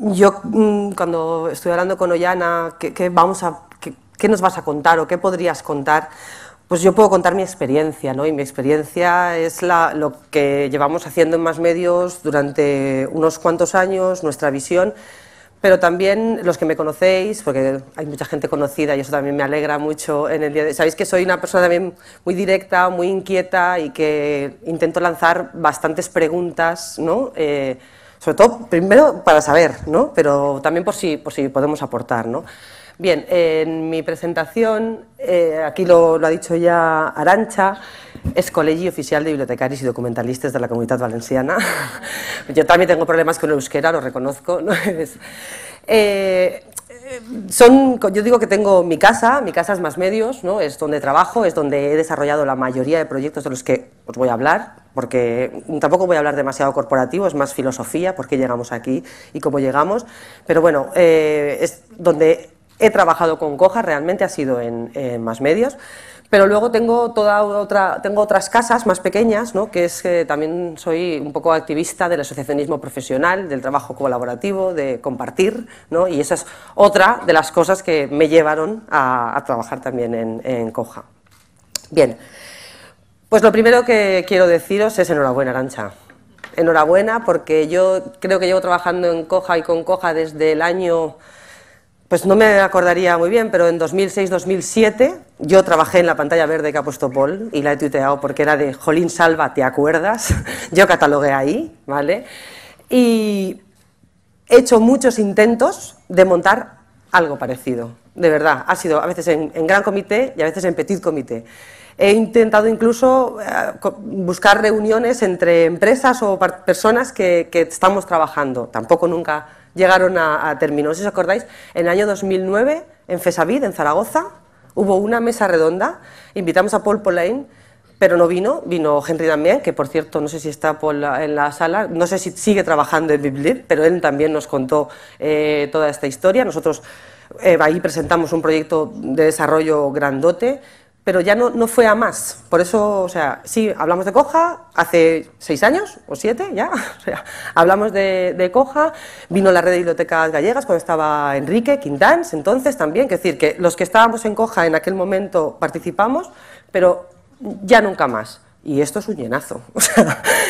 Yo mm, cuando estoy hablando con Ollana, ¿qué, vamos a, qué, nos vas a contar o qué podrías contar? Pues yo puedo contar mi experiencia, ¿no? Y mi experiencia es la, lo que llevamos haciendo en más medios durante unos cuantos años, nuestra visión, pero también los que me conocéis, porque hay mucha gente conocida y eso también me alegra mucho en el día de... Sabéis que soy una persona también muy directa, muy inquieta y que intento lanzar bastantes preguntas, ¿no? Eh, sobre todo, primero para saber, ¿no? pero también por si, por si podemos aportar. ¿no? Bien, en mi presentación, eh, aquí lo, ha dicho ya Arancha, es Colegio Oficial de Bibliotecarios y Documentalistas de la Comunidad Valenciana. Yo también tengo problemas con el euskera, lo reconozco. Eh, son, yo digo que tengo mi casa, mi casa es más medios, ¿no? es donde trabajo, es donde he desarrollado la mayoría de proyectos de los que os voy a hablar, porque tampoco voy a hablar demasiado corporativo, es más filosofía, por qué llegamos aquí y cómo llegamos, pero bueno, eh, es donde he trabajado con Coja realmente ha sido en, más medios. Pero luego tengo, toda otra, tengo otras casas más pequeñas, ¿no? que es que también soy un poco activista del asociacionismo profesional, del trabajo colaborativo, de compartir, ¿no? y esa es otra de las cosas que me llevaron a, trabajar también en, en Coja. Bien, pues lo primero que quiero deciros es enhorabuena, Arancha. Enhorabuena porque yo creo que llevo trabajando en Coja y con Coja desde el año, pues no me acordaría muy bien, pero en 2006-2007 yo trabajé en la pantalla verde que ha puesto Paul y la he tuiteado porque era de Jolín Salva, ¿te acuerdas? yo catalogué ahí, ¿vale? Y he hecho muchos intentos de montar algo parecido, de verdad. Ha sido a veces en, en gran comité y a veces en petit comité. He intentado incluso eh, buscar reuniones entre empresas o personas que, estamos trabajando. Tampoco nunca llegaron a, a Si os acordáis, en el año 2009, en Fesavid, en Zaragoza, hubo una mesa redonda. Invitamos a Paul Polain, pero no vino. Vino Henry también, que por cierto, no sé si está Paul en la sala, no sé si sigue trabajando en Biblid, pero él también nos contó eh, toda esta historia. Nosotros eh, ahí presentamos un proyecto de desarrollo grandote pero ya no, no fue a más. Por eso, o sea, sí, hablamos de Coja hace seis años o siete ya, o sea, hablamos de, Coja, vino la red de bibliotecas gallegas cuando estaba Enrique Quintans, entonces también, es decir, que los que estábamos en Coja en aquel momento participamos, pero ya nunca más. Y esto es un llenazo, o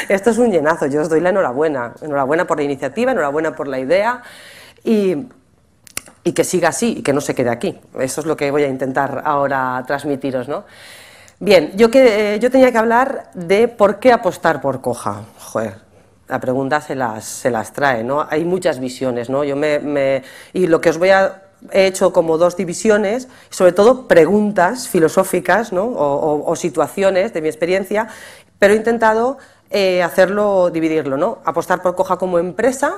esto es un llenazo, yo os doy la enhorabuena, enhorabuena por la iniciativa, enhorabuena por la idea y y que siga así y que no se quede aquí. Eso es lo que voy a intentar ahora transmitiros, ¿no? Bien, yo, que, eh, yo tenía que hablar de por qué apostar por Coja. Joder, la pregunta se las, se trae, ¿no? Hay muchas visiones, ¿no? Yo me, y lo que os voy a... He hecho como dos divisiones, sobre todo preguntas filosóficas ¿no? o, situaciones de mi experiencia, pero he intentado eh, hacerlo, dividirlo, ¿no? Apostar por Coja como empresa,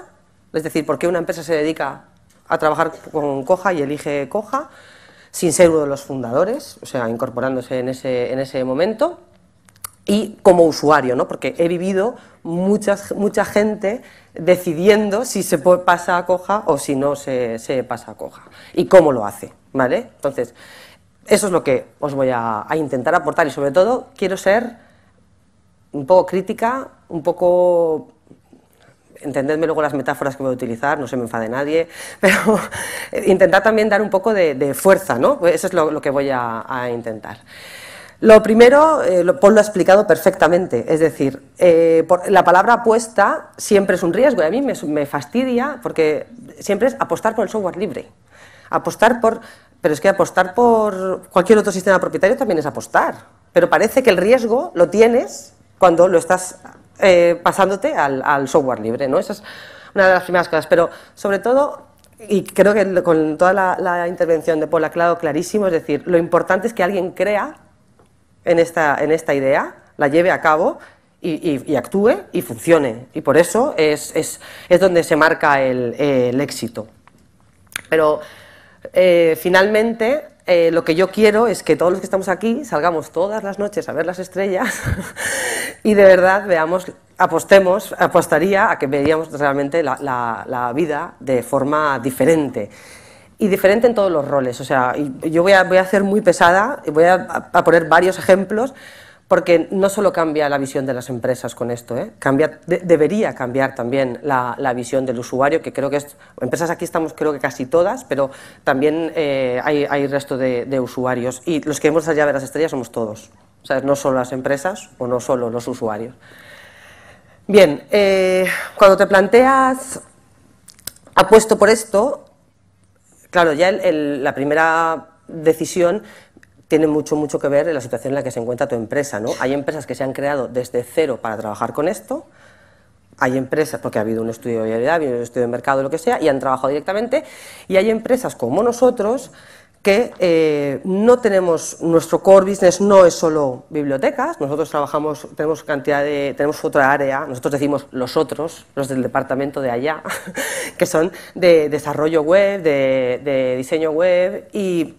es decir, por qué una empresa se dedica a trabajar con Coja y elige Coja, sin ser uno de los fundadores, o sea, incorporándose en ese, en ese momento, y como usuario, ¿no? porque he vivido muchas, mucha gente decidiendo si se pasa a Coja o si no se, pasa a Coja, y cómo lo hace, ¿vale? Entonces, eso es lo que os voy a, a intentar aportar, y sobre todo quiero ser un poco crítica, un poco entendedme luego las metáforas que voy a utilizar, no se me enfade nadie, pero intentar también dar un poco de, fuerza, ¿no? eso es lo, que voy a, intentar. Lo primero, eh, lo, Paul lo ha explicado perfectamente, es decir, eh, la palabra apuesta siempre es un riesgo y a mí me, me fastidia porque siempre es apostar por el software libre, apostar por pero es que apostar por cualquier otro sistema propietario también es apostar. Pero parece que el riesgo lo tienes cuando lo estás eh, pasándote al, software libre, ¿no? Esa es una de las primeras cosas, pero sobre todo, y creo que con toda la, intervención de Paul ha quedado clarísimo, es decir, lo importante es que alguien crea en esta, en esta idea, la lleve a cabo y, actúe y funcione. Y por eso es, donde se marca el, éxito. Pero eh, finalmente eh, lo que yo quiero es que todos los que estamos aquí salgamos todas las noches a ver las estrellas y de verdad veamos, apostemos, apostaría a que veíamos realmente la, vida de forma diferente y diferente en todos los roles. O sea, yo voy a, voy a hacer muy pesada, y voy a poner varios ejemplos porque no solo cambia la visión de las empresas con esto, ¿eh? cambia, debería cambiar también la, visión del usuario, que creo que es, empresas aquí estamos creo que casi todas, pero también eh, hay, resto de, usuarios y los que vemos allá de las estrellas somos todos, o sea, no solo las empresas o no solo los usuarios. Bien, eh, cuando te planteas apuesto por esto, claro, ya la primera decisión tiene mucho, mucho que ver en la situación en la que se encuentra tu empresa. ¿no? Hay empresas que se han creado desde cero para trabajar con esto, hay empresas, porque ha habido un estudio de viabilidad, ha habido un estudio de mercado, lo que sea, y han trabajado directamente, y hay empresas como nosotros que eh, no tenemos, nuestro core business no es solo bibliotecas, nosotros trabajamos, tenemos cantidad de, tenemos otra área, nosotros decimos los otros, los del departamento de allá, que son de desarrollo web, de, de diseño web, y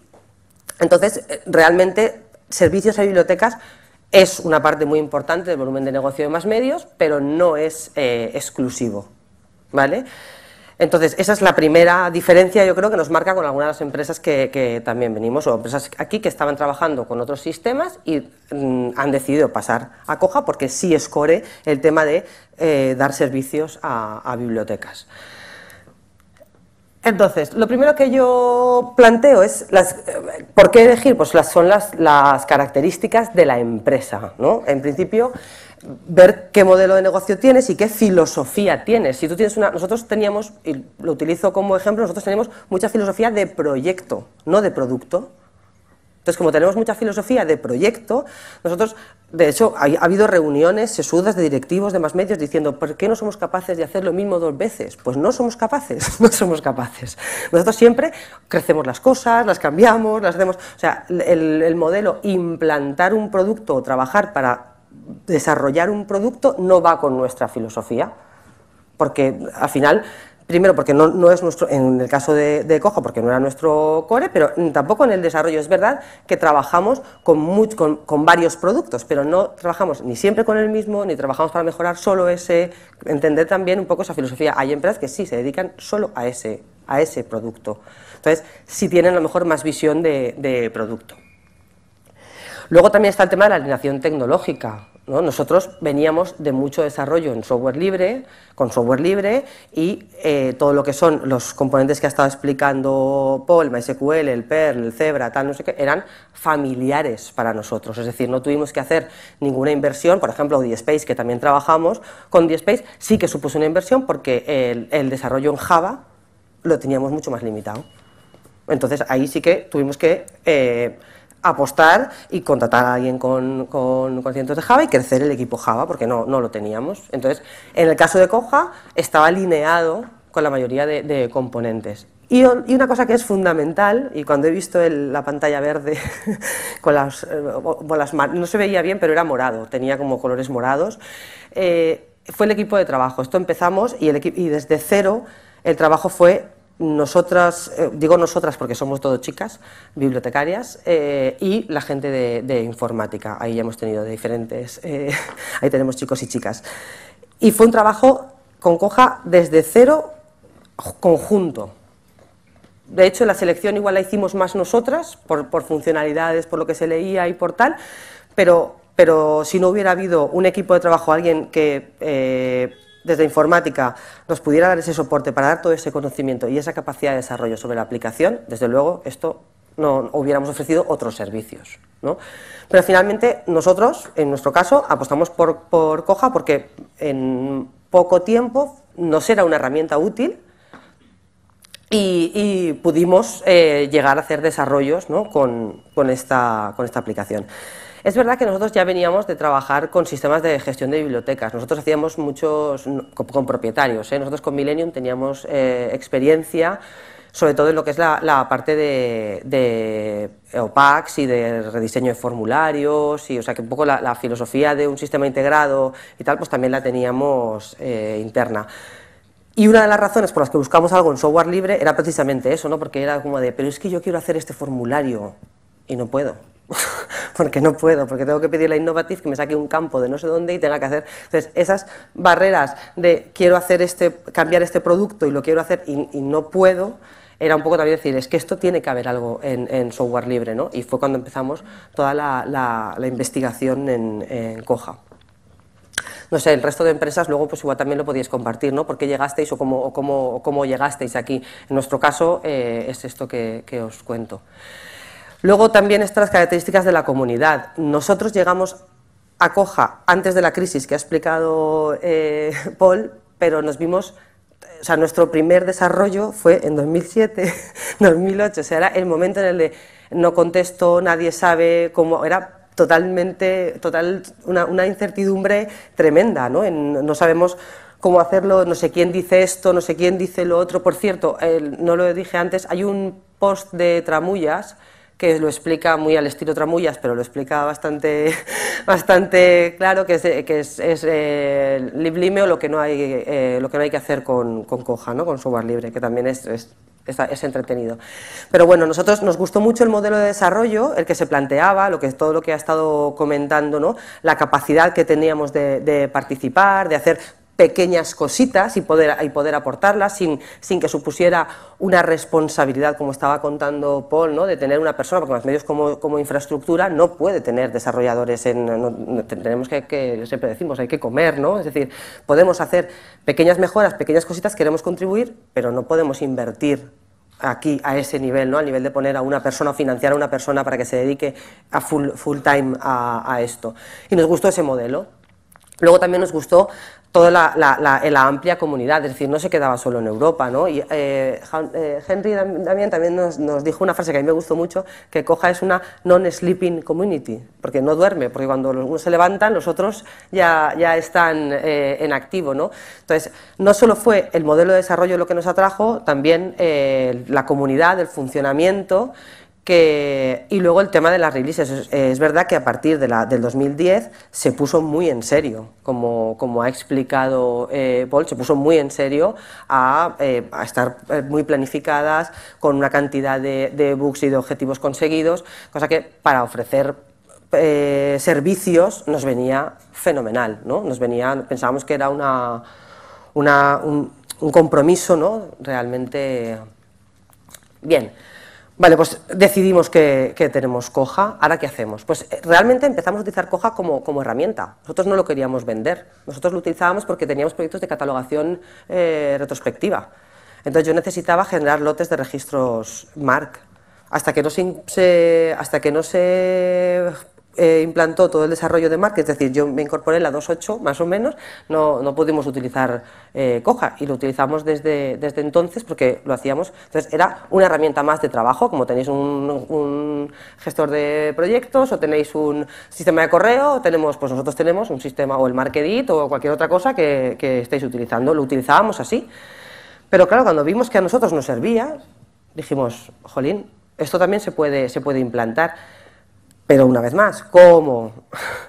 entonces, eh, realmente, servicios a bibliotecas es una parte muy importante del volumen de negocio de más medios, pero no es eh, exclusivo. ¿Vale? Entonces, esa es la primera diferencia, yo creo, que nos marca con algunas de las empresas que, también venimos, o empresas aquí que estaban trabajando con otros sistemas y mm, han decidido pasar a Coja porque sí escore el tema de eh, dar servicios a bibliotecas. Entonces, lo primero que yo planteo es, las, ¿por qué elegir? Pues las, son las, características de la empresa, ¿no? En principio, ver qué modelo de negocio tienes y qué filosofía tienes. Si tú tienes una, nosotros teníamos, y lo utilizo como ejemplo, nosotros teníamos mucha filosofía de proyecto, no de producto. Entonces, como tenemos mucha filosofía de proyecto, nosotros de hecho, ha, habido reuniones sesudas de directivos de más medios diciendo, ¿por qué no somos capaces de hacer lo mismo dos veces? Pues no somos capaces, no somos capaces. Nosotros siempre crecemos las cosas, las cambiamos, las hacemos... O sea, el, el modelo implantar un producto o trabajar para desarrollar un producto no va con nuestra filosofía, porque al final Primero, porque no, es nuestro, en el caso de, Cojo, porque no era nuestro core, pero mm, tampoco en el desarrollo. Es verdad que trabajamos con, con, varios productos, pero no trabajamos ni siempre con el mismo, ni trabajamos para mejorar solo ese. Entender también un poco esa filosofía. Hay empresas que sí se dedican solo a ese, a ese producto. Entonces, sí tienen a lo mejor más visión de producto. Luego también está el tema de la alineación tecnológica. Nosotros veníamos de mucho desarrollo en software libre, con software libre, y eh, todo lo que son los componentes que ha estado explicando Paul, MySQL, el Perl, el Zebra, tal, no sé qué, eran familiares para nosotros. Es decir, no tuvimos que hacer ninguna inversión. Por ejemplo, DSpace, que también trabajamos con DSpace, sí que supuso una inversión porque el, desarrollo en Java lo teníamos mucho más limitado. Entonces ahí sí que tuvimos que eh, apostar y contratar a alguien con, con, de Java y crecer el equipo Java, porque no, no lo teníamos. Entonces, en el caso de Coja, estaba alineado con la mayoría de, componentes. Y, una cosa que es fundamental, y cuando he visto la pantalla verde con las, eh, no se veía bien, pero era morado, tenía como colores morados, eh, fue el equipo de trabajo. Esto empezamos y desde cero el trabajo fue nosotras, eh, digo nosotras porque somos todo chicas, bibliotecarias, eh, y la gente de, informática. Ahí ya hemos tenido de diferentes, eh, ahí tenemos chicos y chicas. Y fue un trabajo con Coja desde cero, conjunto. De hecho, la selección igual la hicimos más nosotras, por, funcionalidades, por lo que se leía y por tal, pero, pero si no hubiera habido un equipo de trabajo, alguien que desde informática nos pudiera dar ese soporte para dar todo ese conocimiento y esa capacidad de desarrollo sobre la aplicación, desde luego esto no hubiéramos ofrecido otros servicios. Pero finalmente nosotros, en nuestro caso, apostamos por, Coja porque en poco tiempo nos era una herramienta útil y, pudimos eh, llegar a hacer desarrollos con, con, esta, con esta aplicación. Es verdad que nosotros ya veníamos de trabajar con sistemas de gestión de bibliotecas. Nosotros hacíamos muchos con, propietarios. ¿eh? Nosotros con Millennium teníamos eh, experiencia sobre todo en lo que es la, parte de, eh, OPACs y de rediseño de formularios, y, o sea que un poco la, filosofía de un sistema integrado y tal, pues también la teníamos interna. Y una de las razones por las que buscamos algo en software libre era precisamente eso, ¿no? porque era como de, pero es que yo quiero hacer este formulario y no puedo. porque no puedo, porque tengo que pedirle a Innovative que me saque un campo de no sé dónde y tenga que hacer. Entonces, esas barreras de quiero hacer este, cambiar este producto y lo quiero hacer y, no puedo, era un poco también decir, es que esto tiene que haber algo en, software libre, ¿no? Y fue cuando empezamos toda la, investigación en, Coja. No sé, el resto de empresas luego pues igual también lo podíais compartir, ¿no? ¿Por qué llegasteis o cómo, llegasteis aquí? En nuestro caso eh, es esto que os cuento. Luego también estas características de la comunidad. Nosotros llegamos a Coja antes de la crisis que ha explicado eh, Paul, pero nos vimos o sea, nuestro primer desarrollo fue en 2007, 2008, era el momento en el de no contesto, nadie sabe cómo, era totalmente, total, una, incertidumbre tremenda, ¿no? sabemos cómo hacerlo, no sé quién dice esto, no sé quién dice lo otro. Por cierto, no lo dije antes, hay un post de Tramullas que lo explica muy al estilo Tramullas, pero lo explica bastante, bastante claro, que es, que es, eh, o lo que no hay, eh, lo que no hay que hacer con, Coja, ¿no? con software libre, que también es, entretenido. Pero bueno, nosotros nos gustó mucho el modelo de desarrollo, el que se planteaba, lo que, todo lo que ha estado comentando, ¿no? la capacidad que teníamos de participar, de hacer pequeñas cositas y poder, y poder aportarlas sin, sin que supusiera una responsabilidad, como estaba contando Paul, ¿no? de tener una persona, porque los medios como, como infraestructura no puede tener desarrolladores, en, tenemos que, siempre decimos, hay que comer, ¿no? es decir, podemos hacer pequeñas mejoras, pequeñas cositas, queremos contribuir, pero no podemos invertir aquí a ese nivel, ¿no? al nivel de poner a una persona financiar a una persona para que se dedique a full, full time a, a esto. Y nos gustó ese modelo. Luego también nos gustó toda la, la, amplia comunidad, es decir, no se quedaba solo en Europa. ¿no? Y, eh, eh, Henry también nos, nos, dijo una frase que a mí me gustó mucho, que Coja es una non-sleeping community, porque no duerme, porque cuando los unos se levantan, los otros ya, ya están eh, en activo. ¿no? Entonces, no solo fue el modelo de desarrollo lo que nos atrajo, también la comunidad, el funcionamiento, y luego el tema de las releases. Es, verdad que a partir de del 2010 se puso muy en serio, como, ha explicado eh, Paul, se puso muy en serio a, eh, estar eh, muy planificadas, con una cantidad de, de books y de objetivos conseguidos, cosa que para ofrecer servicios nos venía fenomenal, ¿no? Nos venía, pensábamos que era una, un, compromiso, ¿no? Realmente bien. Vale, pues decidimos que, tenemos Coja, ¿ahora qué hacemos? Pues eh, realmente empezamos a utilizar Coja como, como, herramienta, nosotros no lo queríamos vender, nosotros lo utilizábamos porque teníamos proyectos de catalogación eh, retrospectiva, entonces yo necesitaba generar lotes de registros MARC, hasta que no se, hasta que no se eh, implantó todo el desarrollo de marketing, es decir, yo me incorporé la 2.8 más o menos, no, pudimos utilizar eh, Coja y lo utilizamos desde, desde entonces porque lo hacíamos. Entonces era una herramienta más de trabajo, como tenéis un, gestor de proyectos o tenéis un sistema de correo, tenemos, pues nosotros tenemos un sistema o el Markedit o cualquier otra cosa que, que estéis utilizando, lo utilizábamos así. Pero claro, cuando vimos que a nosotros nos servía, dijimos, jolín, esto también se puede, se puede implantar. Pero una vez más, ¿cómo?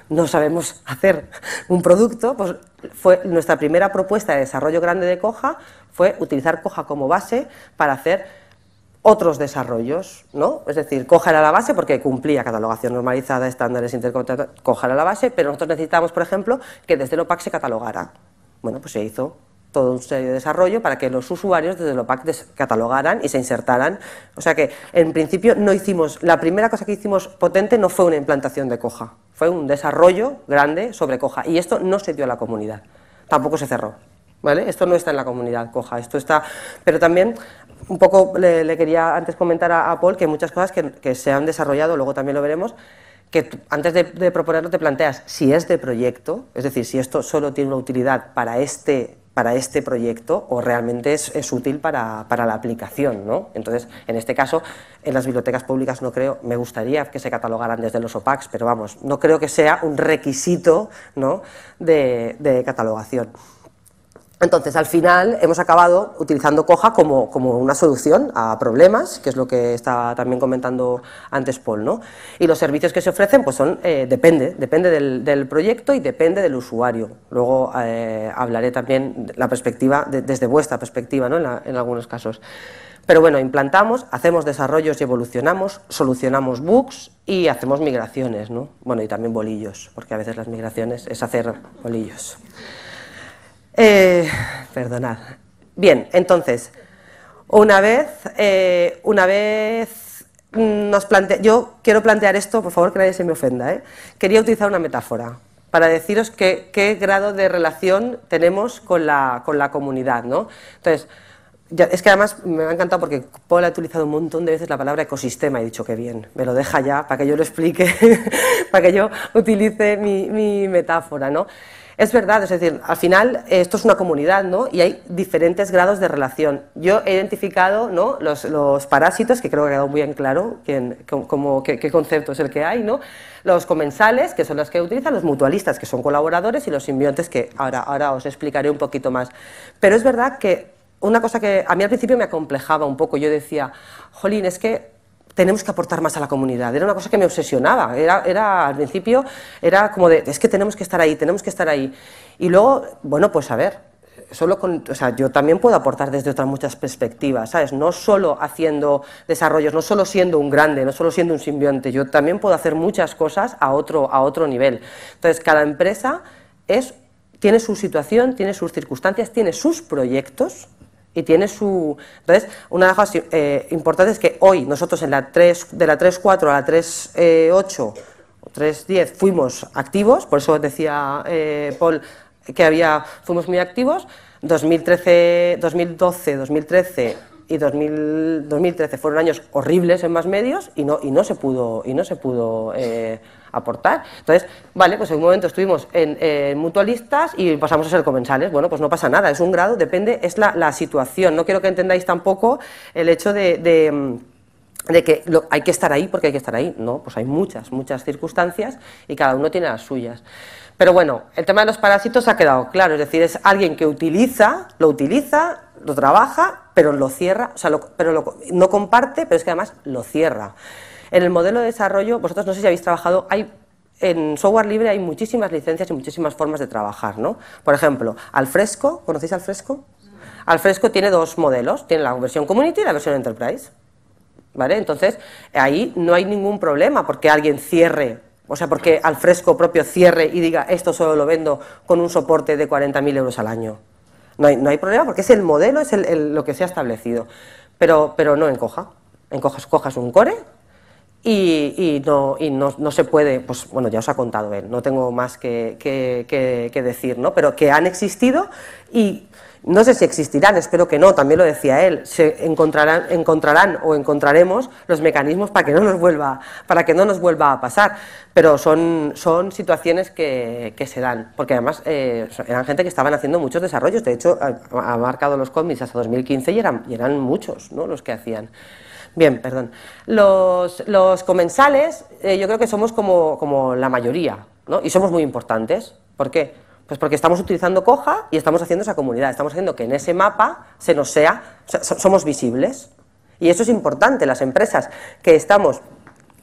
no sabemos hacer un producto, pues fue nuestra primera propuesta de desarrollo grande de Coja fue utilizar Coja como base para hacer otros desarrollos, ¿no? Es decir, Coja era la base porque cumplía catalogación normalizada, estándares intercontinentales, Coja era la base, pero nosotros necesitábamos, por ejemplo, que desde el OPAC se catalogara. Bueno, pues se hizo todo un serio de desarrollo para que los usuarios desde Lopac catalogaran y se insertaran. O sea que, en principio, no hicimos, la primera cosa que hicimos potente no fue una implantación de coja, fue un desarrollo grande sobre coja, y esto no se dio a la comunidad, tampoco se cerró. ¿Vale? Esto no está en la comunidad coja, esto está, pero también un poco le, quería antes comentar a, Paul que muchas cosas que, se han desarrollado, luego también lo veremos, que antes de, de, proponerlo te planteas si es de proyecto, es decir, si esto solo tiene una utilidad para este para este proyecto o realmente es, útil para, la aplicación. ¿no? Entonces, en este caso, en las bibliotecas públicas no creo, me gustaría que se catalogaran desde los OPACs, pero vamos, no creo que sea un requisito de catalogación. Entonces, al final hemos acabado utilizando Coja como, como, una solución a problemas, que es lo que estaba también comentando antes Paul. ¿no? Y los servicios que se ofrecen, pues son, eh, depende, depende del, proyecto y depende del usuario. Luego eh, hablaré también la perspectiva, desde vuestra perspectiva, ¿no? en, algunos casos. Pero bueno, implantamos, hacemos desarrollos y evolucionamos, solucionamos bugs y hacemos migraciones, ¿no? Bueno, y también bolillos, porque a veces las migraciones es hacer bolillos. Eh, perdonad. Bien, entonces, una vez, eh, una vez nos plantea, yo quiero plantear esto, por favor que nadie se me ofenda, ¿eh? quería utilizar una metáfora para deciros qué grado de relación tenemos con la, comunidad. ¿no? Entonces, es que además me ha encantado porque Paul ha utilizado un montón de veces la palabra ecosistema y he dicho que bien, me lo deja ya para que yo lo explique, para que yo utilice mi, mi metáfora. ¿no? Es verdad, es decir, al final eh, esto es una comunidad, ¿no? Y hay diferentes grados de relación. Yo he identificado, ¿no? Los, parásitos, que creo que ha quedado muy en claro qué, concepto es el que hay, ¿no? Los comensales, que son los que utilizan, los mutualistas, que son colaboradores, y los simbiontes, que ahora, ahora os explicaré un poquito más. Pero es verdad que una cosa que a mí al principio me acomplejaba un poco, yo decía, jolín, es que tenemos que aportar más a la comunidad. Era una cosa que me obsesionaba. Era, era, al principio, era como de, es que tenemos que estar ahí, tenemos que estar ahí. Y luego, bueno, pues a ver, solo con, o sea, yo también puedo aportar desde otras muchas perspectivas, ¿sabes? No solo haciendo desarrollos, no solo siendo un grande, no solo siendo un simbionte, yo también puedo hacer muchas cosas a otro, a otro nivel. Entonces, cada empresa es, tiene su situación, tiene sus circunstancias, tiene sus proyectos, y tiene su... Entonces, una de las cosas eh, importantes es que hoy nosotros en la 3, de la 3.4 a la 3.8 o 3.10 fuimos activos, por eso decía eh, Paul que había, fuimos muy activos, 2013, 2012, 2013 y 2013 fueron años horribles en más medios y no, y no se pudo, y no se pudo eh, aportar. Entonces, vale, pues en un momento estuvimos en, eh, mutualistas y pasamos a ser comensales. Bueno, pues no pasa nada, es un grado, depende, es la, situación. No quiero que entendáis tampoco el hecho de, que hay que estar ahí porque hay que estar ahí. No, pues hay muchas, muchas circunstancias y cada uno tiene las suyas. Pero bueno, el tema de los parásitos ha quedado claro, es decir, es alguien que utiliza, lo utiliza, lo trabaja pero lo cierra, o sea, pero no comparte, pero es que además lo cierra. En el modelo de desarrollo, vosotros no sé si habéis trabajado, hay en software libre hay muchísimas licencias y muchísimas formas de trabajar, ¿no? Por ejemplo, Alfresco, ¿conocéis Alfresco? Alfresco tiene dos modelos, tiene la versión community y la versión enterprise. ¿Vale? Entonces, ahí no hay ningún problema porque alguien cierre, o sea, porque Alfresco propio cierre y diga, esto solo lo vendo con un soporte de 40.000 euros al año. No hay, problema porque es el modelo, es lo que se ha establecido. Pero, pero no encoja. Encojas, cojas un core y, no, y no, no, se puede, pues bueno, ya os ha contado él, no tengo más que, que, que, decir, ¿no? Pero que han existido y no sé si existirán, espero que no, también lo decía él, se encontrarán, encontrarán o encontraremos los mecanismos para que no nos vuelva, para que no nos vuelva a pasar, pero son, son situaciones que, se dan, porque además eh, eran gente que estaban haciendo muchos desarrollos, de hecho ha, marcado los cómics hasta 2015 y eran, y eran muchos ¿no? los que hacían. Bien, perdón. Los, los comensales, eh, yo creo que somos como, como la mayoría, ¿no? y somos muy importantes. ¿Por qué? Pues porque estamos utilizando coja y estamos haciendo esa comunidad, estamos haciendo que en ese mapa se nos sea, somos visibles. Y eso es importante, las empresas que estamos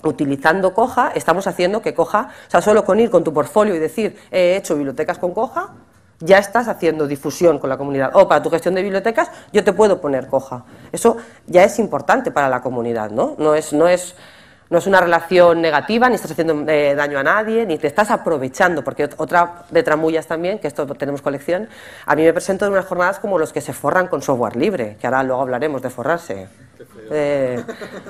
utilizando coja, estamos haciendo que coja, o sea, solo con ir con tu portfolio y decir, eh, he hecho bibliotecas con coja, ya estás haciendo difusión con la comunidad. O para tu gestión de bibliotecas, yo te puedo poner coja. Eso ya es importante para la comunidad, ¿no? No es, no es no es una relación negativa, ni estás haciendo eh, daño a nadie, ni te estás aprovechando, porque otra de tramullas también, que esto tenemos colección, a mí me presento en unas jornadas como los que se forran con software libre, que ahora luego hablaremos de forrarse. Eh,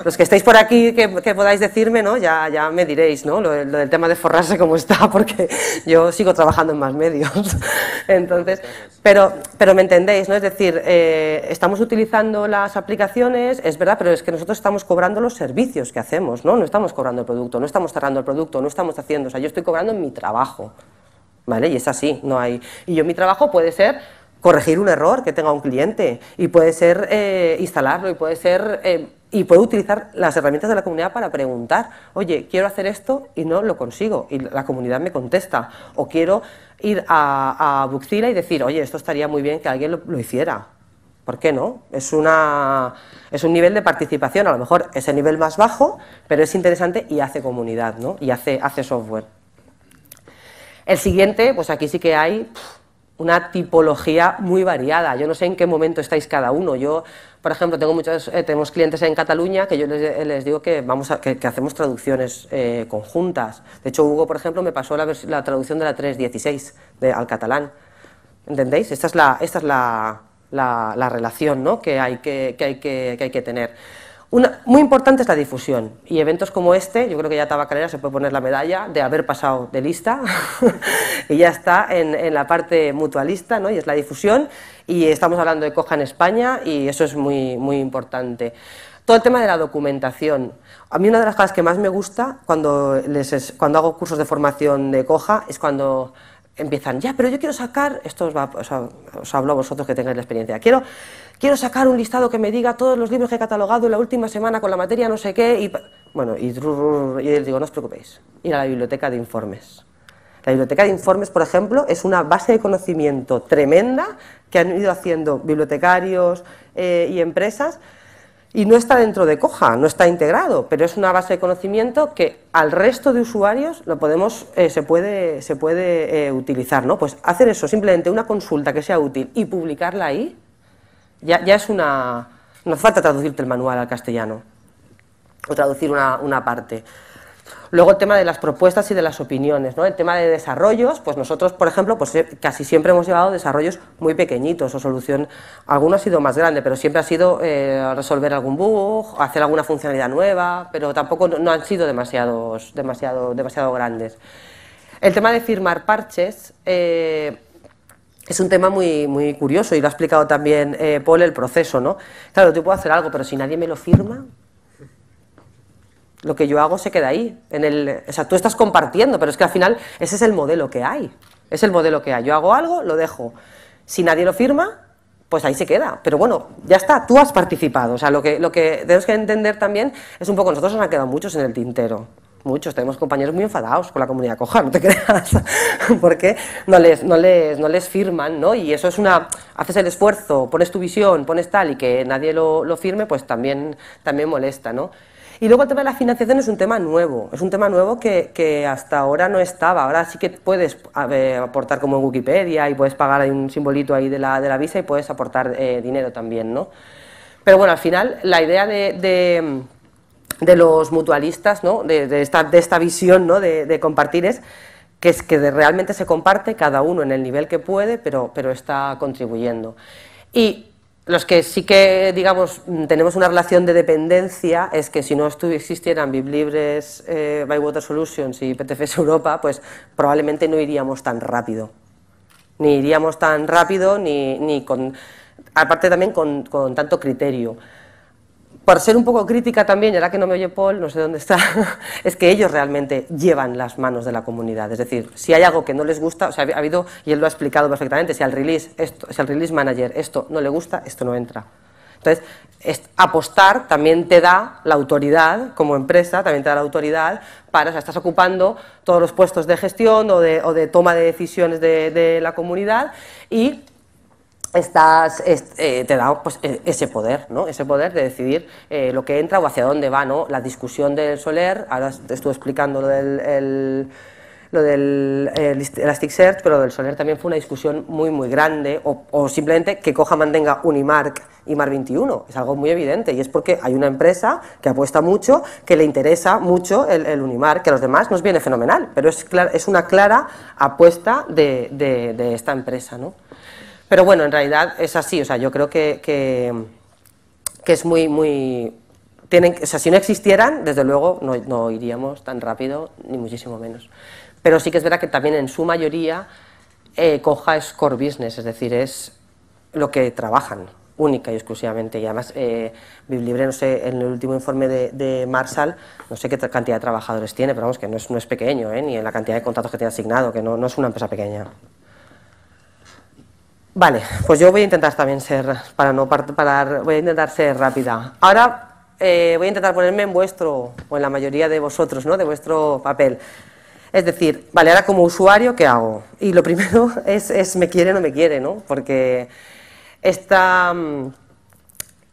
los que estáis por aquí, que, podáis decirme, ¿no? ya, ya me diréis ¿no? Lo, del tema de forrarse como está, porque yo sigo trabajando en más medios. Entonces, pero, pero me entendéis, ¿no? es decir, eh, estamos utilizando las aplicaciones, es verdad, pero es que nosotros estamos cobrando los servicios que hacemos, no, no estamos cobrando el producto, no estamos cerrando el producto, no estamos haciendo, o sea, yo estoy cobrando mi trabajo. ¿Vale? Y es así, no hay. Y yo mi trabajo puede ser corregir un error que tenga un cliente y puede ser eh, instalarlo y puede ser eh, y puede utilizar las herramientas de la comunidad para preguntar, oye, quiero hacer esto y no lo consigo y la comunidad me contesta o quiero ir a, Buxila y decir, oye, esto estaría muy bien que alguien lo, hiciera. ¿Por qué no? Es, una, es un nivel de participación, a lo mejor es el nivel más bajo, pero es interesante y hace comunidad, ¿no? Y hace, hace software. El siguiente, pues aquí sí que hay una tipología muy variada. Yo no sé en qué momento estáis cada uno. Yo, por ejemplo, tengo muchos, eh, tenemos clientes en Cataluña que yo les, eh, digo que, vamos que, hacemos traducciones eh, conjuntas. De hecho, Hugo, por ejemplo, me pasó la, traducción de la 316 de, al catalán. ¿Entendéis? Esta es la, esta es relación que, hay que, hay que, que hay que tener muy importante es la difusión y eventos como este, yo creo que ya Tabacalera se puede poner la medalla de haber pasado de lista y ya está en, la parte mutualista ¿no? y es la difusión y estamos hablando de Coja en España y eso es muy, muy importante. Todo el tema de la documentación. A mí una de las cosas que más me gusta cuando, les cuando hago cursos de formación de Coja es cuando empiezan, ya, pero yo quiero sacar, esto os, os hablo a vosotros que tengáis la experiencia, quiero quiero sacar un listado que me diga todos los libros que he catalogado en la última semana con la materia no sé qué, y bueno, y, digo, no os preocupéis, ir a la biblioteca de informes. La biblioteca de informes, por ejemplo, es una base de conocimiento tremenda que han ido haciendo bibliotecarios eh, y empresas y no está dentro de Coja, no está integrado, pero es una base de conocimiento que al resto de usuarios lo podemos, eh, se puede, se puede eh, utilizar. ¿no? Pues hacer eso, simplemente una consulta que sea útil y publicarla ahí, ya, es una... No falta traducirte el manual al castellano o traducir una, parte. Luego el tema de las propuestas y de las opiniones, ¿no? El tema de desarrollos, pues nosotros, por ejemplo, pues eh, casi siempre hemos llevado desarrollos muy pequeñitos o solución, alguno ha sido más grande, pero siempre ha sido eh, resolver algún bug, hacer alguna funcionalidad nueva, pero tampoco no, han sido demasiados, demasiado, demasiado grandes. El tema de firmar parches, eh, es un tema muy, muy curioso y lo ha explicado también eh, Paul el proceso, ¿no? Claro, yo puedo hacer algo, pero si nadie me lo firma, lo que yo hago se queda ahí. En el, o sea, tú estás compartiendo, pero es que al final ese es el modelo que hay. Es el modelo que hay. Yo hago algo, lo dejo. Si nadie lo firma, pues ahí se queda. Pero bueno, ya está, tú has participado. O sea, lo que, lo que tenemos que entender también es un poco, nosotros nos han quedado muchos en el tintero muchos, tenemos compañeros muy enfadados con la comunidad coja, no te creas, porque no les, no les, no les firman, ¿no? Y eso es una, haces el esfuerzo, pones tu visión, pones tal y que nadie lo, lo firme, pues también, también molesta, ¿no? Y luego el tema de la financiación es un tema nuevo, es un tema nuevo que, que hasta ahora no estaba. Ahora sí que puedes aportar como en Wikipedia y puedes pagar un simbolito ahí de la, de la visa y puedes aportar eh, dinero también, ¿no? Pero bueno, al final la idea de de los mutualistas, ¿no? de, esta, de esta visión ¿no? de, compartir es que, es que realmente se comparte cada uno en el nivel que puede, pero, pero está contribuyendo. Y los que sí que, digamos, tenemos una relación de dependencia es que si no existieran BibLibres, eh, Bywater Solutions y PTFS Europa, pues probablemente no iríamos tan rápido. Ni iríamos tan rápido, ni, ni con... Aparte también con, con tanto criterio por ser un poco crítica también, ya que no me oye Paul, no sé dónde está, es que ellos realmente llevan las manos de la comunidad. Es decir, si hay algo que no les gusta, o sea, ha habido, y él lo ha explicado perfectamente, si al release, esto, si al release manager esto no le gusta, esto no entra. Entonces, apostar también te da la autoridad, como empresa, también te da la autoridad para, o sea, estás ocupando todos los puestos de gestión o de, toma de decisiones de, de la comunidad y Estás, eh, te da pues, e, ese poder, ¿no? ese poder de decidir eh, lo que entra o hacia dónde va. ¿no? La discusión del Soler, ahora te estuve explicando lo del, lo del Elasticsearch, pero lo del Soler también fue una discusión muy, muy grande, o, simplemente que coja mantenga Unimark y MAR21, es algo muy evidente, y es porque hay una empresa que apuesta mucho, que le interesa mucho el, Unimark, que a los demás nos viene fenomenal, pero es, es una clara apuesta de, de esta empresa. ¿no? Pero bueno, en realidad es así, o sea, yo creo que, es muy, muy... Tienen, si no existieran, desde luego no, iríamos tan rápido, ni muchísimo menos. Pero sí que es verdad que también en su mayoría eh, Coja es business, es decir, es lo que trabajan única y exclusivamente. Y además, eh, BibLibre, no sé, en el último informe de, Marshall, no sé qué cantidad de trabajadores tiene, pero vamos, que no es, pequeño, eh, ni en la cantidad de contratos que tiene asignado, que no es una empresa pequeña. Vale, pues yo voy a intentar también ser, para no parar, voy a intentar ser rápida. Ahora eh, voy a intentar ponerme en vuestro, o en la mayoría de vosotros, ¿no? De vuestro papel. Es decir, vale, ahora como usuario, ¿qué hago? Y lo primero es, es me quiere o no me quiere, ¿no? Porque esta... Mm,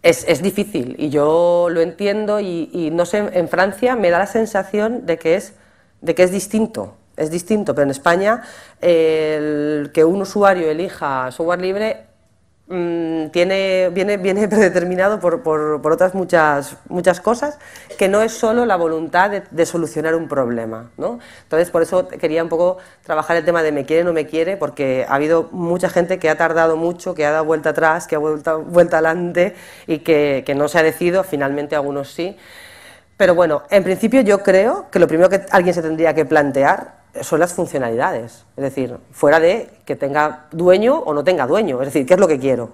es, es, difícil y yo lo entiendo y, y, no sé, en Francia me da la sensación de que es, de que es distinto es distinto, pero en España el que un usuario elija software libre mm, tiene, viene, predeterminado por, otras muchas, muchas cosas, que no es solo la voluntad de, solucionar un problema. ¿no? Entonces, por eso quería un poco trabajar el tema de me quiere, no me quiere, porque ha habido mucha gente que ha tardado mucho, que ha dado vuelta atrás, que ha vuelto vuelta adelante y que no se ha decidido, finalmente algunos sí. Pero bueno, en principio yo creo que lo primero que alguien se tendría que plantear son las funcionalidades, es decir, fuera de que tenga dueño o no tenga dueño, es decir, ¿qué es lo que quiero?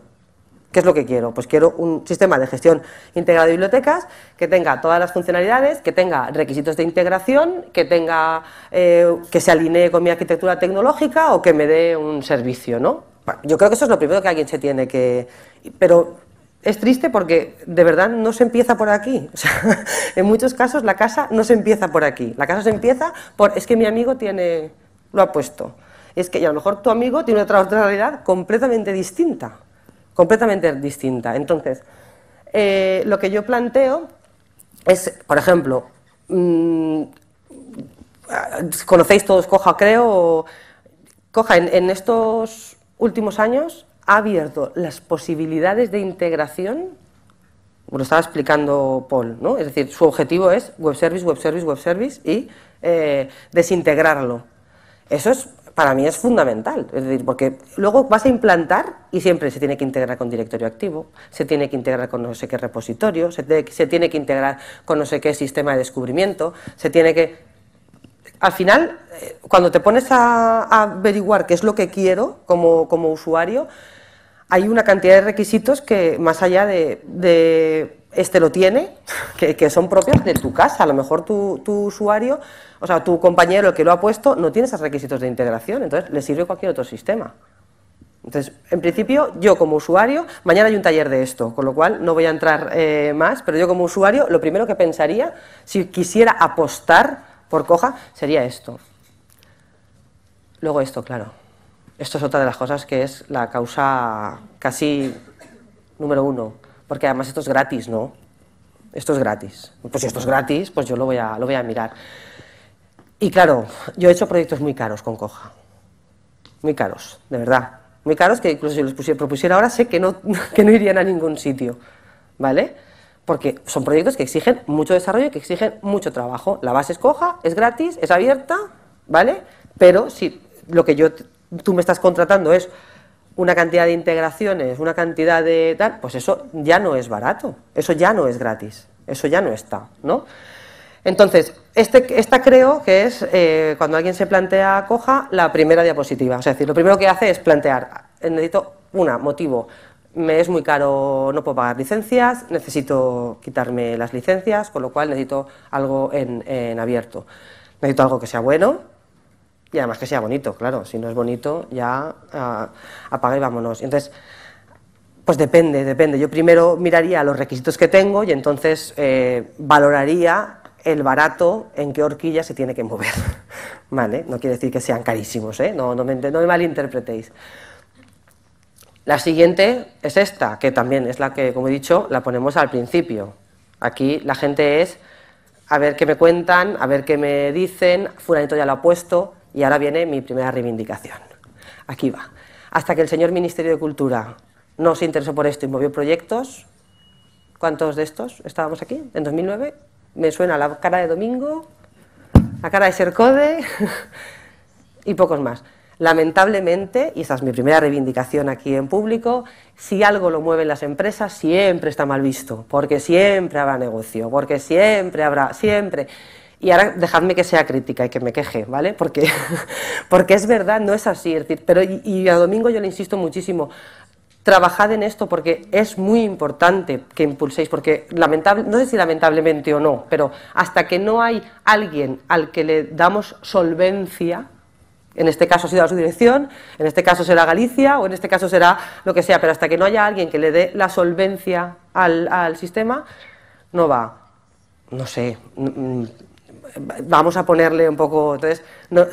¿Qué es lo que quiero? Pues quiero un sistema de gestión integrada de bibliotecas que tenga todas las funcionalidades, que tenga requisitos de integración, que tenga eh, que se alinee con mi arquitectura tecnológica o que me dé un servicio, ¿no? yo creo que eso es lo primero que alguien se tiene que. Pero es triste porque de verdad no se empieza por aquí. en muchos casos la casa no se empieza por aquí. La casa se empieza por, es que mi amigo tiene, lo ha puesto. Es que a lo mejor tu amigo tiene otra, realidad completamente distinta. Completamente distinta. Entonces, eh, lo que yo planteo es, por ejemplo, mm, conocéis todos Coja, creo, Coja, en estos últimos años ha abierto las posibilidades de integración lo estaba explicando Paul, ¿no? Es decir, su objetivo es web service, web service, web service y eh, desintegrarlo. Eso es, para mí es fundamental, es decir, porque luego vas a implantar y siempre se tiene que integrar con directorio activo, se tiene que integrar con no sé qué repositorio, se, tiene que integrar con no sé qué sistema de descubrimiento, se tiene que... Al final, eh, cuando te pones a, averiguar qué es lo que quiero como, como usuario, hay una cantidad de requisitos que más allá de, este lo tiene, que, son propios de tu casa. A lo mejor tu, usuario, o sea, tu compañero, el que lo ha puesto, no tiene esos requisitos de integración, entonces le sirve cualquier otro sistema. Entonces, en principio, yo como usuario, mañana hay un taller de esto, con lo cual no voy a entrar eh, más, pero yo como usuario, lo primero que pensaría, si quisiera apostar por Coja, sería esto. Luego esto, claro. Esto es otra de las cosas que es la causa casi número uno, porque además esto es gratis, ¿no? Esto es gratis. Pues si esto es gratis, pues yo lo voy a, lo voy a mirar. Y claro, yo he hecho proyectos muy caros con Coja. Muy caros, de verdad. Muy caros que incluso si los propusiera ahora sé que no, que no irían a ningún sitio. ¿Vale? Porque son proyectos que exigen mucho desarrollo y que exigen mucho trabajo. La base es Coja, es gratis, es abierta, ¿vale? Pero si lo que yo tú me estás contratando es una cantidad de integraciones, una cantidad de tal, pues eso ya no es barato, eso ya no es gratis, eso ya no está, ¿no? Entonces, este, esta creo que es, eh, cuando alguien se plantea coja, la primera diapositiva. O sea, es decir, lo primero que hace es plantear, necesito una, motivo, me es muy caro, no puedo pagar licencias, necesito quitarme las licencias, con lo cual necesito algo en, en abierto. Necesito algo que sea bueno, y además que sea bonito, claro, si no es bonito ya ah, apaga y vámonos. Entonces, pues depende, depende. Yo primero miraría los requisitos que tengo y entonces eh, valoraría el barato en qué horquilla se tiene que mover. ¿Vale? No quiere decir que sean carísimos, ¿eh? no, no, me, malinterpretéis. La siguiente es esta, que también es la que, como he dicho, la ponemos al principio. Aquí la gente es a ver qué me cuentan, a ver qué me dicen, Furanito ya lo ha puesto, y ahora viene mi primera reivindicación. Aquí va. Hasta que el señor Ministerio de Cultura no se interesó por esto y movió proyectos, ¿cuántos de estos estábamos aquí? En 2009. Me suena la cara de Domingo, la cara de Sercode y pocos más. Lamentablemente, y esa es mi primera reivindicación aquí en público, si algo lo mueven las empresas, siempre está mal visto, porque siempre habrá negocio, porque siempre habrá, siempre y ahora dejadme que sea crítica y que me queje, ¿vale? Porque, porque es verdad, no es así. pero y, a Domingo yo le insisto muchísimo, trabajad en esto porque es muy importante que impulséis, porque lamentable, no sé si lamentablemente o no, pero hasta que no hay alguien al que le damos solvencia, en este caso ha sido a su dirección, en este caso será Galicia o en este caso será lo que sea, pero hasta que no haya alguien que le dé la solvencia al, al sistema, no va no sé, vamos a ponerle un poco, entonces, no,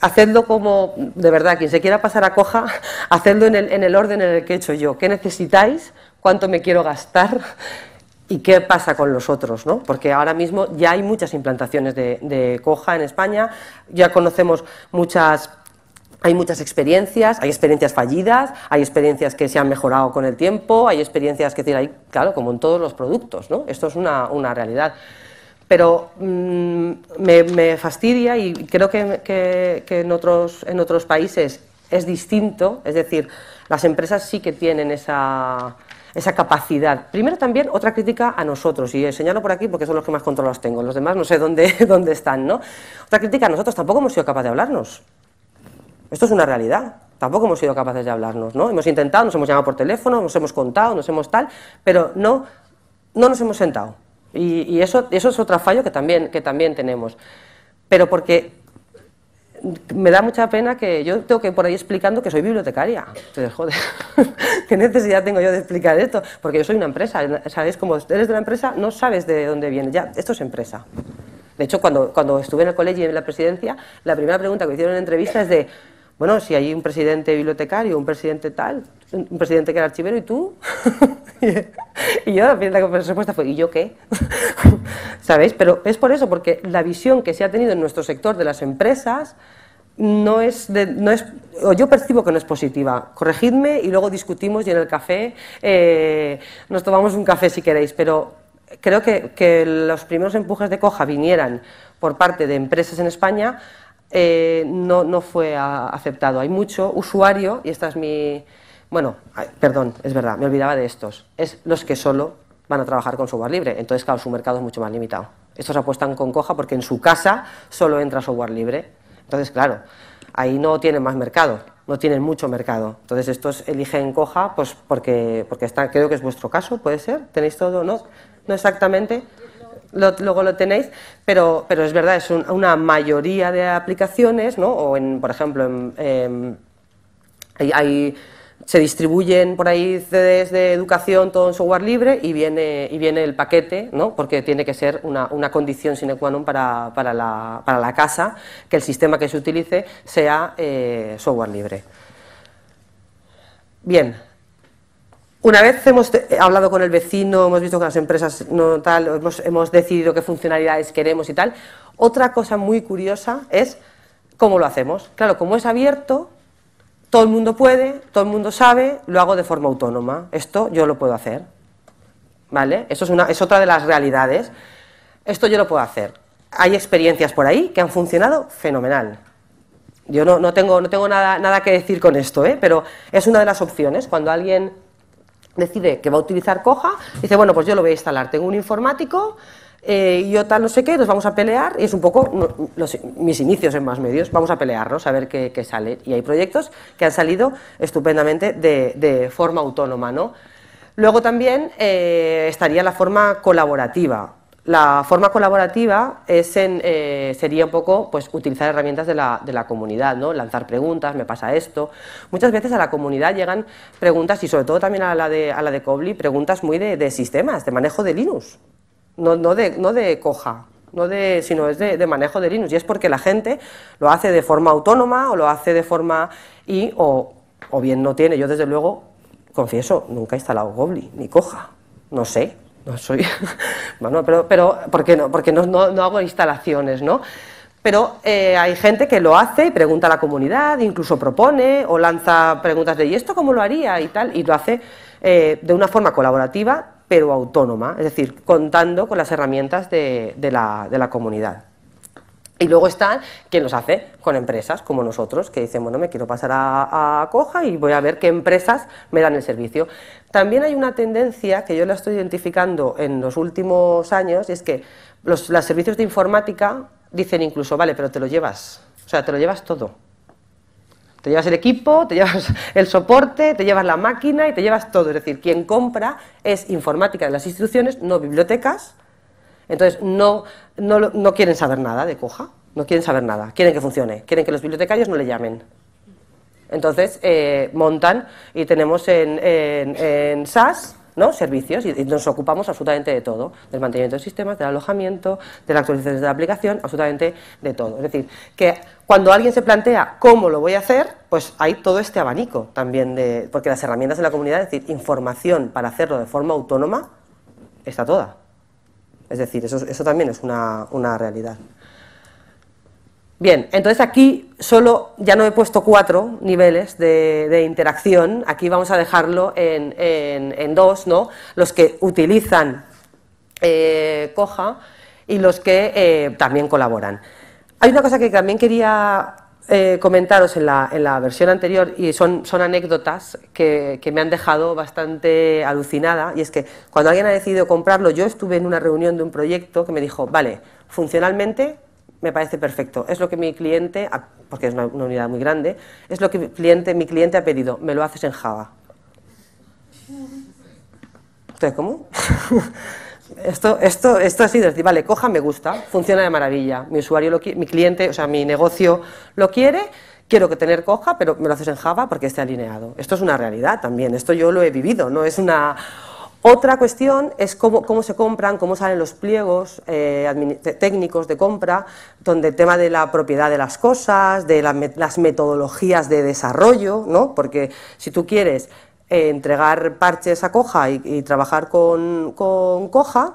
hacedlo como, de verdad, quien se quiera pasar a coja, hacedlo en el, en el orden en el que he hecho yo, qué necesitáis, cuánto me quiero gastar y qué pasa con los otros, Porque ahora mismo ya hay muchas implantaciones de, coja en España, ya conocemos muchas hay muchas experiencias, hay experiencias fallidas, hay experiencias que se han mejorado con el tiempo, hay experiencias que, decir, ahí claro, como en todos los productos, ¿no? Esto es una realidad pero mm, me, fastidia y creo que, en, otros, en otros países es distinto, es decir, las empresas sí que tienen esa, esa capacidad. Primero también otra crítica a nosotros, y señalo por aquí porque son los que más controlados tengo, los demás no sé dónde, dónde están, ¿no? Otra crítica a nosotros, tampoco hemos sido capaces de hablarnos. Esto es una realidad, tampoco hemos sido capaces de hablarnos, ¿no? Hemos intentado, nos hemos llamado por teléfono, nos hemos contado, nos hemos tal, pero no, no nos hemos sentado y, eso, eso es otro fallo que también, que también tenemos. Pero porque me da mucha pena que yo tengo que ir por ahí explicando que soy bibliotecaria. Entonces, joder, ¿qué necesidad tengo yo de explicar esto? Porque yo soy una empresa, ¿sabéis? Como eres de la empresa, no sabes de dónde viene. Ya, esto es empresa. De hecho, cuando, cuando estuve en el colegio y en la presidencia, la primera pregunta que me hicieron en entrevista es de, bueno, si hay un presidente bibliotecario, un presidente tal, un presidente que era archivero, ¿y tú? y yo la respuesta fue, ¿y yo qué? ¿Sabéis? Pero es por eso, porque la visión que se ha tenido en nuestro sector de las empresas no es, no es o yo percibo que no es positiva. Corregidme y luego discutimos y en el café eh, nos tomamos un café si queréis, pero creo que, que los primeros empujes de coja vinieran por parte de empresas en España eh, no, no, fue aceptado. Hay mucho usuario, y esta es mi. Bueno, perdón, es verdad, me olvidaba de estos. Es los que solo van a trabajar con software libre. Entonces, claro, su mercado es mucho más limitado. Estos apuestan con coja porque en su casa solo entra software libre. Entonces, claro, ahí no tienen más mercado, no tienen mucho mercado. Entonces, estos eligen coja pues porque, están, creo que es vuestro caso, ¿puede ser? ¿Tenéis todo? ¿No? ¿No exactamente? luego lo tenéis, pero, es verdad, es una mayoría de aplicaciones, ¿no? O en, por ejemplo, en, em, se distribuyen por ahí CDs de educación, todo en software libre, y viene, y viene el paquete, ¿no? Porque tiene que ser una, condición sine qua non para, la, casa, que el sistema que se utilice sea eh, software libre. Bien, una vez hemos eh, hablado con el vecino, hemos visto que las empresas no tal, hemos, decidido qué funcionalidades queremos y tal, otra cosa muy curiosa es cómo lo hacemos. Claro, como es abierto, todo el mundo puede, todo el mundo sabe, lo hago de forma autónoma. Esto yo lo puedo hacer. ¿Vale? Eso es, una, es otra de las realidades. Esto yo lo puedo hacer. Hay experiencias por ahí que han funcionado fenomenal. Yo no, tengo, no tengo nada, nada que decir con esto, ¿eh? pero es una de las opciones. Cuando alguien decide que va a utilizar Coja, dice, bueno, pues yo lo voy a instalar, tengo un informático, eh, y yo tal no sé qué, nos vamos a pelear, y es un poco mis inicios en más medios, vamos a pelearnos a ver qué, sale. Y hay proyectos que han salido estupendamente de, forma autónoma, ¿no? Luego también eh, estaría la forma colaborativa, la forma colaborativa es eh, sería un poco pues, utilizar herramientas de la, de la, comunidad, ¿no? lanzar preguntas, me pasa esto. Muchas veces a la comunidad llegan preguntas, y sobre todo también a la de, a la de Cobli, preguntas muy de, sistemas, de manejo de Linux, no, de, coja, no sino es de, manejo de Linux. Y es porque la gente lo hace de forma autónoma o lo hace de forma y o, bien no tiene. Yo desde luego, confieso, nunca he instalado Gobli ni coja. No sé, no soy, bueno, pero, pero ¿por qué no? Porque no, hago instalaciones, ¿no? Pero eh, hay gente que lo hace y pregunta a la comunidad, incluso propone o lanza preguntas de ¿y esto cómo lo haría? y tal, y lo hace eh, de una forma colaborativa pero autónoma, es decir, contando con las herramientas de la comunidad. Y luego están quien los hace con empresas como nosotros, que dicen, bueno, me quiero pasar a, Coja y voy a ver qué empresas me dan el servicio. También hay una tendencia que yo la estoy identificando en los últimos años, y es que los, los servicios de informática dicen incluso, vale, pero te lo llevas, o sea, te lo llevas todo. Te llevas el equipo, te llevas el soporte, te llevas la máquina y te llevas todo. Es decir, quien compra es informática de las instituciones, no bibliotecas, entonces, no, quieren saber nada de coja, no quieren saber nada, quieren que funcione, quieren que los bibliotecarios no le llamen. Entonces, eh, montan y tenemos en, en, SAS ¿no? servicios y, nos ocupamos absolutamente de todo, del mantenimiento de sistemas, del alojamiento, de las actualización de la aplicación, absolutamente de todo. Es decir, que cuando alguien se plantea cómo lo voy a hacer, pues hay todo este abanico también de, porque las herramientas de la comunidad, es decir, información para hacerlo de forma autónoma, está toda. Es decir, eso, también es una, realidad. Bien, entonces aquí solo ya no he puesto cuatro niveles de, interacción, aquí vamos a dejarlo en, dos, ¿no? Los que utilizan eh, coja y los que eh, también colaboran. Hay una cosa que también quería eh, comentaros en la, en la, versión anterior, y son, son anécdotas que, me han dejado bastante alucinada, y es que cuando alguien ha decidido comprarlo, yo estuve en una reunión de un proyecto que me dijo, vale, funcionalmente me parece perfecto, es lo que mi cliente, porque es una, unidad muy grande, es lo que mi cliente, mi cliente ha pedido, me lo haces en Java. Entonces, ¿cómo? Esto, esto, esto así, decir, vale, coja, me gusta, funciona de maravilla. Mi usuario, lo mi cliente, o sea, mi negocio lo quiere, quiero que tener coja, pero me lo haces en Java porque esté alineado. Esto es una realidad también, esto yo lo he vivido, no es una... Otra cuestión es cómo, cómo se compran, cómo salen los pliegos eh, técnicos de compra, donde el tema de la propiedad de las cosas, de las metodologías de desarrollo, ¿no? porque si tú quieres eh, entregar parches a Coja y, trabajar con, Coja,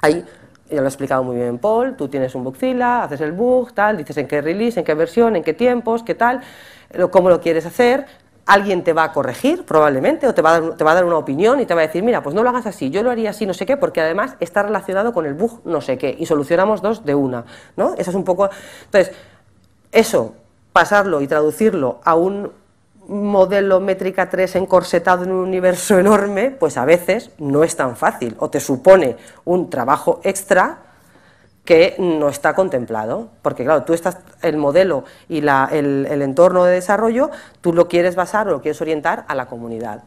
ahí ya lo he explicado muy bien Paul, tú tienes un Bugzilla, haces el bug, tal, dices en qué release, en qué versión, en qué tiempos, qué tal, cómo lo quieres hacer, alguien te va a corregir probablemente o te va, a dar, te va, a dar, una opinión y te va a decir, mira, pues no lo hagas así, yo lo haría así, no sé qué, porque además está relacionado con el bug no sé qué y solucionamos dos de una, ¿no? Eso es un poco... Entonces, eso, pasarlo y traducirlo a un modelo métrica 3 encorsetado en un universo enorme, pues a veces no es tan fácil o te supone un trabajo extra que no está contemplado, porque claro, tú estás, el modelo y el, entorno de desarrollo, tú lo quieres basar o lo quieres orientar a la comunidad.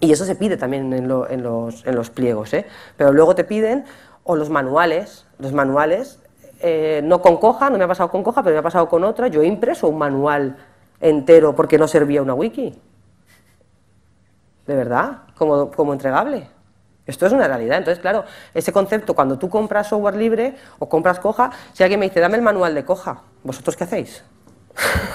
Y eso se pide también en, los, pliegos, ¿eh? pero luego te piden, o los manuales, los manuales, eh, no con coja, no me ha pasado con coja, pero me ha pasado con otra, yo he impreso un manual entero porque no servía una wiki. ¿De verdad? Como, como entregable. Esto es una realidad. Entonces, claro, ese concepto, cuando tú compras software libre o compras coja, si alguien me dice, dame el manual de coja, ¿vosotros qué hacéis?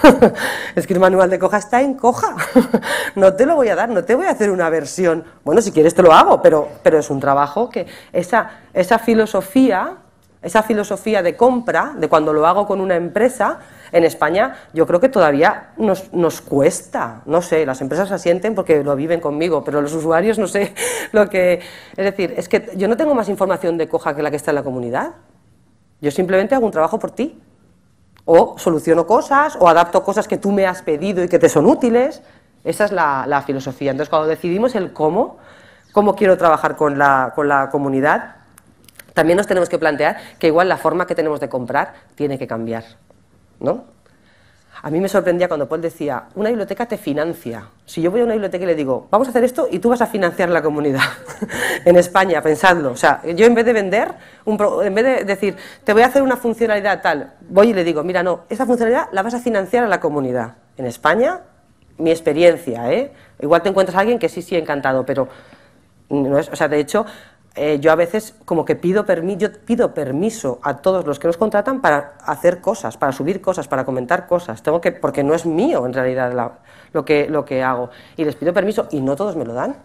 es que el manual de coja está en coja. no te lo voy a dar, no te voy a hacer una versión. Bueno, si quieres te lo hago, pero, pero es un trabajo que esa, esa filosofía esa filosofía de compra, de cuando lo hago con una empresa, en España yo creo que todavía nos, cuesta, no sé, las empresas asienten porque lo viven conmigo, pero los usuarios no sé lo que... Es decir, es que yo no tengo más información de coja que la que está en la comunidad, yo simplemente hago un trabajo por ti, o soluciono cosas, o adapto cosas que tú me has pedido y que te son útiles, esa es la, filosofía. Entonces cuando decidimos el cómo, cómo quiero trabajar con la, con la comunidad, también nos tenemos que plantear que igual la forma que tenemos de comprar tiene que cambiar, ¿no? A mí me sorprendía cuando Paul decía, una biblioteca te financia. Si yo voy a una biblioteca y le digo, vamos a hacer esto y tú vas a financiar la comunidad en España, pensadlo. O sea, yo en vez de vender, en vez de decir, te voy a hacer una funcionalidad tal, voy y le digo, mira, no, esa funcionalidad la vas a financiar a la comunidad. En España, mi experiencia, ¿eh? Igual te encuentras a alguien que sí, sí, encantado, pero no es, o sea, de hecho, eh, yo a veces como que pido, pido permiso a todos los que nos contratan para hacer cosas, para subir cosas, para comentar cosas. Tengo que, porque no es mío en realidad lo, que, lo que hago. Y les pido permiso y no todos me lo dan.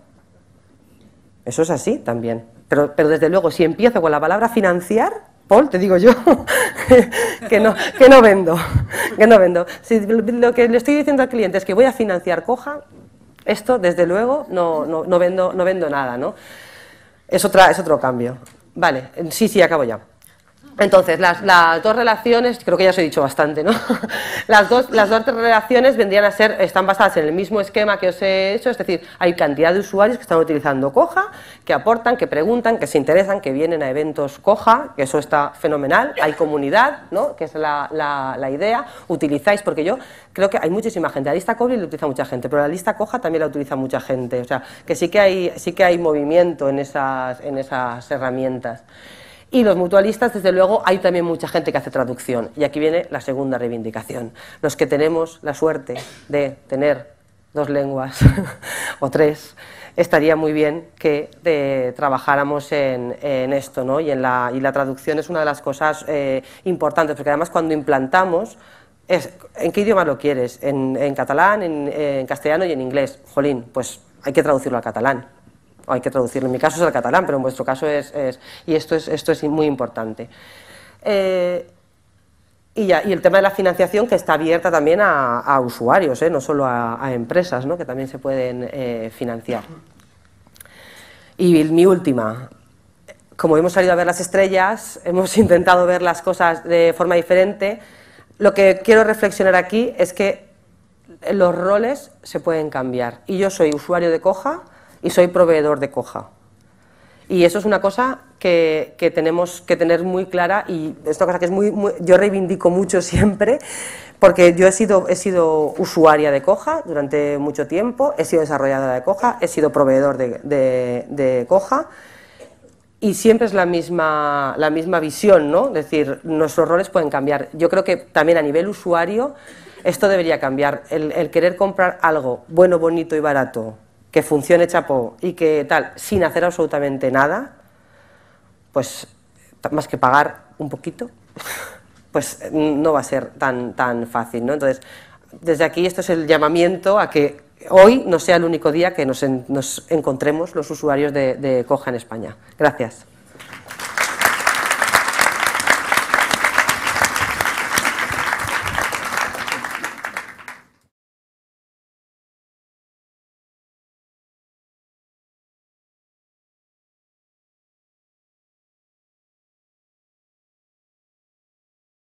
Eso es así también. Pero, desde luego, si empiezo con la palabra financiar, Paul, te digo yo, que, no, que no vendo. Que no vendo. Si lo que le estoy diciendo al cliente es que voy a financiar coja, esto desde luego no, no, no vendo, no vendo nada, ¿no? Es, otra, es otro cambio. Vale, sí, sí, acabo ya. Entonces, las, dos relaciones, creo que ya os he dicho bastante, ¿no? Las dos, las dos relaciones vendrían a ser, están basadas en el mismo esquema que os he hecho, es decir, hay cantidad de usuarios que están utilizando Coja, que aportan, que preguntan, que se interesan, que vienen a eventos Coja, que eso está fenomenal, hay comunidad, ¿no? Que es la, idea, utilizáis, porque yo creo que hay muchísima gente, la lista Cobri la utiliza mucha gente, pero la lista Coja también la utiliza mucha gente, o sea, que sí que hay, sí que hay movimiento en esas, en esas herramientas. Y los mutualistas, desde luego, hay también mucha gente que hace traducción. Y aquí viene la segunda reivindicación. Los que tenemos la suerte de tener dos lenguas o tres, estaría muy bien que eh, trabajáramos en, esto, ¿no? Y, en la, traducción es una de las cosas eh, importantes, porque además cuando implantamos, ¿en qué idioma lo quieres? En, catalán, en, en, castellano y en inglés. Jolín, pues hay que traducirlo al catalán hay que traducirlo. En mi caso es el catalán, pero en vuestro caso es. y esto es, esto es muy importante. Eh, y, el tema de la financiación que está abierta también a, usuarios, eh, no solo a, empresas, ¿no? que también se pueden eh, financiar. Y mi última, como hemos salido a ver las estrellas, hemos intentado ver las cosas de forma diferente, lo que quiero reflexionar aquí es que los roles se pueden cambiar. Y yo soy usuario de Coja, y soy proveedor de coja. Y eso es una cosa que, que, tenemos que tener muy clara y es una cosa que es muy, yo reivindico mucho siempre, porque yo he sido, he sido usuaria de Coja durante mucho tiempo, he sido desarrolladora de Coja, he sido proveedor de, de, Coja, y siempre es la misma, la misma visión, ¿no? Es decir, nuestros roles pueden cambiar. Yo creo que también a nivel usuario esto debería cambiar. El, el querer comprar algo bueno, bonito y barato que funcione Chapo y que tal, sin hacer absolutamente nada, pues más que pagar un poquito, pues no va a ser tan, tan fácil, ¿no? Entonces, desde aquí esto es el llamamiento a que hoy no sea el único día que nos, nos encontremos los usuarios de Coja en España. Gracias.